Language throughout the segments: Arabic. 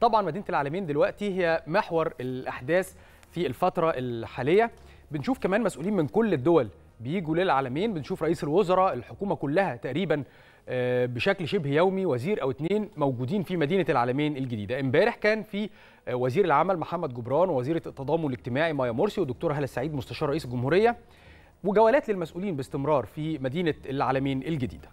طبعا مدينه العالمين دلوقتي هي محور الاحداث في الفتره الحاليه بنشوف كمان مسؤولين من كل الدول بيجوا للعالمين بنشوف رئيس الوزراء الحكومه كلها تقريبا آه، بشكل شبه يومي وزير او اتنين موجودين في مدينه العالمين الجديده امبارح كان في آه، وزير العمل محمد جبران ووزيره التضامن الاجتماعي مايا مرسي ودكتور هلا السعيد مستشار رئيس الجمهوريه وجولات للمسؤولين باستمرار في مدينه العالمين الجديده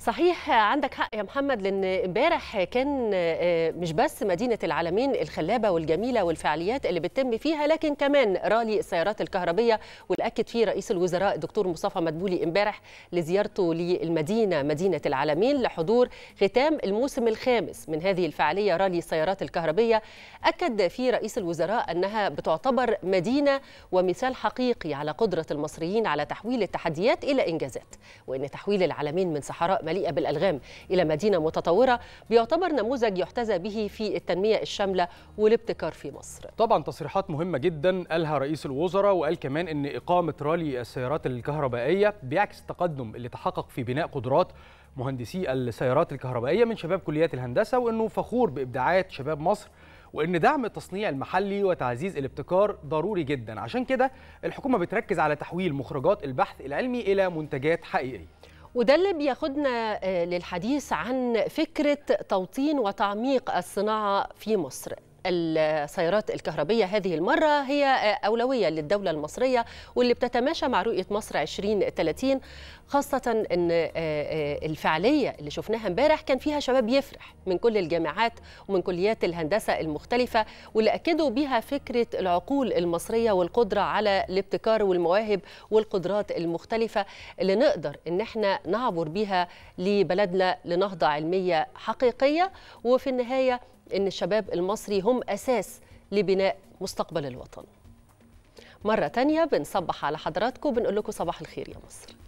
صحيح عندك حق يا محمد لان امبارح كان آه، مش بس مدينه العالمين الخلابه والجميله والفعاليات اللي بتتم فيها لكن كمان رالي السيارات الكهربيه والاكد فيه رئيس الوزراء الدكتور مصطفى مدبولي امبارح لزيارته للمدينه مدينه العالمين لحضور ختام الموسم الخامس من هذه الفعاليه رالي السيارات الكهربيه اكد فيه رئيس الوزراء انها بتعتبر مدينه ومثال حقيقي على قدره المصريين على تحويل التحديات الى انجازات وان تحويل العالمين من صحراء مليئة بالألغام إلى مدينة متطورة بيعتبر نموذج يحتذى به في التنمية الشاملة والابتكار في مصر طبعا تصريحات مهمة جدا قالها رئيس الوزراء وقال كمان أن إقامة رالي السيارات الكهربائية بيعكس التقدم اللي تحقق في بناء قدرات مهندسي السيارات الكهربائية من شباب كليات الهندسة وأنه فخور بإبداعات شباب مصر وان دعم التصنيع المحلي وتعزيز الابتكار ضروري جدا عشان كده الحكومه بتركز على تحويل مخرجات البحث العلمي الى منتجات حقيقيه وده اللي بياخدنا آه، للحديث عن فكرة توطين وتعميق الصناعة في مصر السيارات الكهربية هذه المرة هي أولوية للدولة المصرية واللي بتتماشى مع رؤية مصر 2030 خاصة أن آه، آه، الفعالية اللي شفناها امبارح كان فيها شباب يفرح من كل الجامعات ومن كليات الهندسة المختلفة واللي أكدوا بها فكرة العقول المصرية والقدرة على الابتكار والمواهب والقدرات المختلفة اللي نقدر أن احنا نعبر بها لبلدنا لنهضة علمية حقيقية وفي النهاية ان الشباب المصري هم اساس لبناء مستقبل الوطن مره تانية بنصبح على حضراتكم بنقول لكم صباح الخير يا مصر